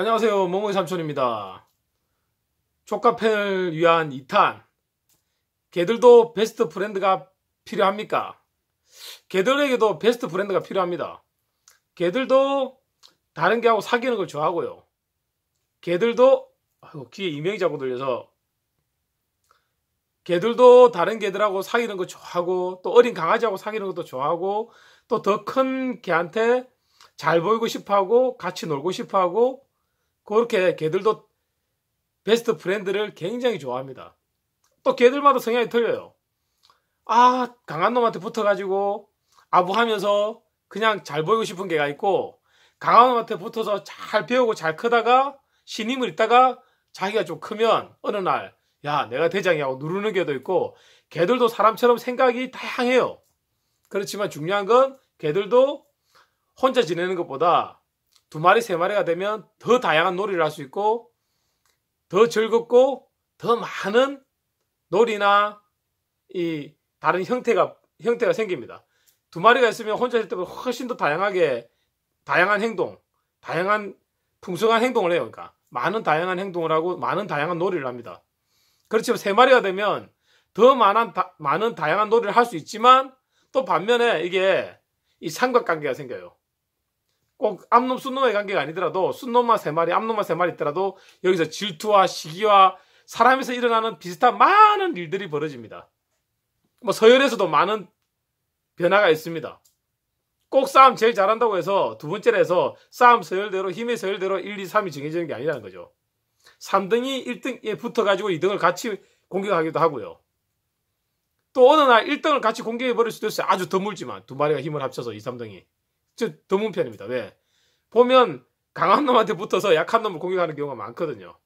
안녕하세요. 몽몽의 삼촌입니다. 초카팬을 위한 2탄. 개들도 베스트 브랜드가 필요합니까? 개들에게도 베스트 브랜드가 필요합니다. 개들도 다른 개하고 사귀는 걸 좋아하고요. 개들도 아이고 귀에 이명이 자고 들려서 개들도 다른 개들하고 사귀는 거 좋아하고 또 어린 강아지하고 사귀는 것도 좋아하고 또 더 큰 개한테 잘 보이고 싶어하고 같이 놀고 싶어하고 그렇게 개들도 베스트 프렌드를 굉장히 좋아합니다. 또 개들마다 성향이 틀려요. 아, 강한 놈한테 붙어가지고 아부하면서 그냥 잘 보이고 싶은 개가 있고 강한 놈한테 붙어서 잘 배우고 잘 크다가 신임을 있다가 자기가 좀 크면 어느 날 야, 내가 대장이 하고 누르는 개도 있고 개들도 사람처럼 생각이 다양해요. 그렇지만 중요한 건 개들도 혼자 지내는 것보다 두 마리, 세 마리가 되면 더 다양한 놀이를 할 수 있고 더 즐겁고 더 많은 놀이나 이 다른 형태가 형태가 생깁니다. 두 마리가 있으면 혼자 있을 때보다 훨씬 더 다양하게 다양한 행동, 다양한 풍성한 행동을 해요. 그러니까 많은 다양한 행동을 하고 많은 다양한 놀이를 합니다. 그렇지만 세 마리가 되면 더 많은 다, 많은 다양한 놀이를 할 수 있지만 또 반면에 이게 이 삼각관계가 생겨요. 꼭 암놈 순놈의 관계가 아니더라도 순놈만 세 마리, 암놈만 세 마리 있더라도 여기서 질투와 시기와 사람에서 일어나는 비슷한 많은 일들이 벌어집니다. 뭐 서열에서도 많은 변화가 있습니다. 꼭 싸움 제일 잘한다고 해서 두 번째로 해서 싸움 서열대로 힘의 서열대로 1, 2, 3이 정해지는 게 아니라는 거죠. 3등이 1등에 예, 붙어가지고 2등을 같이 공격하기도 하고요. 또 어느 날 1등을 같이 공격해버릴 수도 있어요. 아주 드물지만 두 마리가 힘을 합쳐서 2, 3등이. 저 드문 편입니다. 왜? 네. 보면 강한 놈한테 붙어서 약한 놈을 공격하는 경우가 많거든요.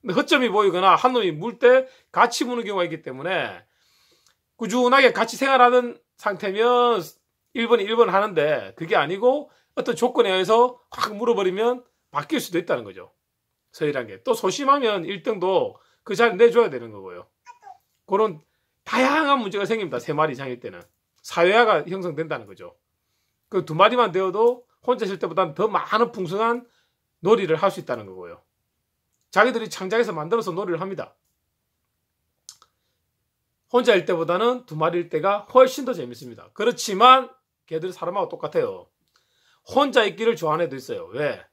근데 허점이 보이거나 한 놈이 물 때 같이 무는 경우가 있기 때문에 꾸준하게 같이 생활하는 상태면 1번 1번 하는데 그게 아니고 어떤 조건에 의해서 확 물어버리면 바뀔 수도 있다는 거죠. 서열한 게. 또 소심하면 1등도 그 자리 내줘야 되는 거고요. 그런 다양한 문제가 생깁니다. 세 마리 이상일 때는. 사회화가 형성된다는 거죠. 그두 마리만 되어도 혼자 있을 때보다는 더 많은 풍성한 놀이를 할 수 있다는 거고요. 자기들이 창작해서 만들어서 놀이를 합니다. 혼자일 때보다는 두 마리일 때가 훨씬 더 재밌습니다. 그렇지만 걔들 사람하고 똑같아요. 혼자 있기를 좋아하는 애도 있어요. 왜?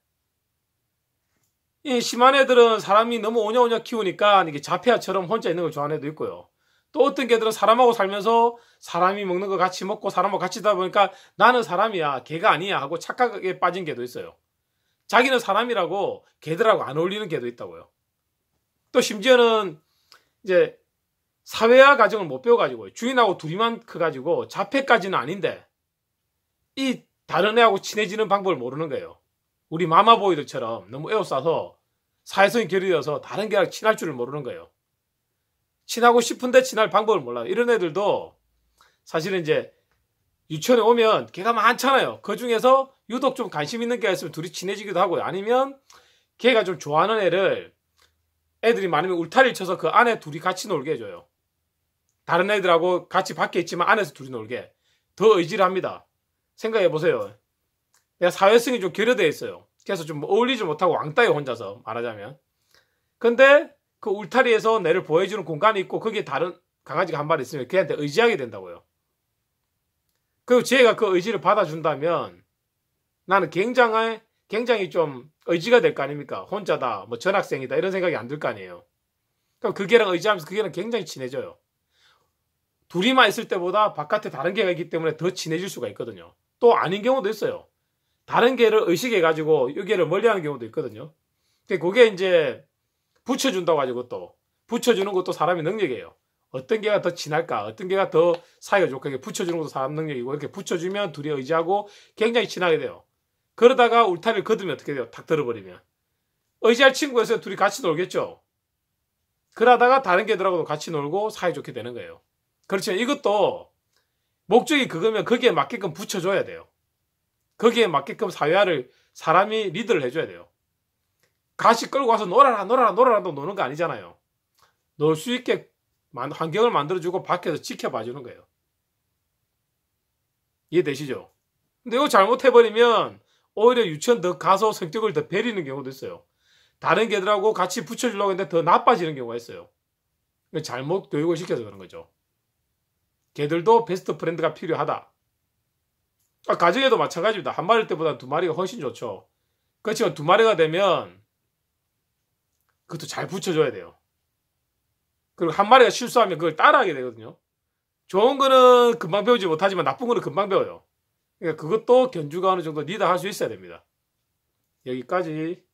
이 심한 애들은 사람이 너무 오냐오냐 키우니까 이게 자폐아처럼 혼자 있는 걸 좋아하는 애도 있고요. 또 어떤 개들은 사람하고 살면서 사람이 먹는 거 같이 먹고 사람하고 같이 있다 보니까 나는 사람이야 개가 아니야 하고 착각에 빠진 개도 있어요. 자기는 사람이라고 개들하고 안 어울리는 개도 있다고요. 또 심지어는 이제 사회화 가정을 못 배워가지고 주인하고 둘이만 커가지고 자폐까지는 아닌데 이 다른 애하고 친해지는 방법을 모르는 거예요. 우리 마마보이들처럼 너무 애워싸서 사회성이 결여되어서 다른 개랑 친할 줄을 모르는 거예요. 친하고 싶은데 친할 방법을 몰라요. 이런 애들도 사실은 이제 유치원에 오면 걔가 많잖아요. 그 중에서 유독 좀 관심 있는 걔가 있으면 둘이 친해지기도 하고 요 아니면 걔가 좀 좋아하는 애를 애들이 많으면 울타리를 쳐서 그 안에 둘이 같이 놀게 해줘요. 다른 애들하고 같이 밖에 있지만 안에서 둘이 놀게. 더 의지를 합니다. 생각해 보세요. 내가 사회성이 좀 결여되어 있어요. 그래서 좀 어울리지 못하고 왕따에 혼자서 말하자면. 근데 그 울타리에서 내를 보호해주는 공간이 있고 거기에 다른 강아지가 한 마리 있으면 걔한테 의지하게 된다고요. 그리고 제가 그 의지를 받아준다면 나는 굉장히 굉장히 좀 의지가 될 거 아닙니까? 혼자다, 뭐 전학생이다 이런 생각이 안 들 거 아니에요. 그럼 그 개랑 의지하면서 그게랑 굉장히 친해져요. 둘이만 있을 때보다 바깥에 다른 개가 있기 때문에 더 친해질 수가 있거든요. 또 아닌 경우도 있어요. 다른 개를 의식해가지고 이 개를 멀리하는 경우도 있거든요. 그게 이제 붙여준다고 하죠, 그것 붙여주는 것도 사람의 능력이에요. 어떤 개가 더 친할까, 어떤 개가 더 사이가 좋게 붙여주는 것도 사람 능력이고, 이렇게 붙여주면 둘이 의지하고 굉장히 친하게 돼요. 그러다가 울타리를 거두면 어떻게 돼요? 탁 들어버리면. 의지할 친구에서 둘이 같이 놀겠죠? 그러다가 다른 개들하고도 같이 놀고 사이좋게 되는 거예요. 그렇지만 이것도 목적이 그거면 거기에 맞게끔 붙여줘야 돼요. 거기에 맞게끔 사회화를 사람이 리드를 해줘야 돼요. 가시 끌고 와서 놀아라, 놀아라, 놀아라 또 노는 거 아니잖아요. 놀 수 있게 환경을 만들어주고 밖에서 지켜봐 주는 거예요. 이해되시죠? 근데 이거 잘못해버리면 오히려 유치원 더 가서 성격을 더 베리는 경우도 있어요. 다른 개들하고 같이 붙여주려고 했는데 더 나빠지는 경우가 있어요. 잘못 교육을 시켜서 그런 거죠. 개들도 베스트 프렌드가 필요하다. 아, 가정에도 마찬가지입니다. 한 마리 때보다 두 마리가 훨씬 좋죠. 그렇지만 두 마리가 되면 그것도 잘 붙여줘야 돼요. 그리고 한 마리가 실수하면 그걸 따라하게 되거든요. 좋은 거는 금방 배우지 못하지만 나쁜 거는 금방 배워요. 그러니까 그것도 견주가 어느 정도 리더할 수 있어야 됩니다. 여기까지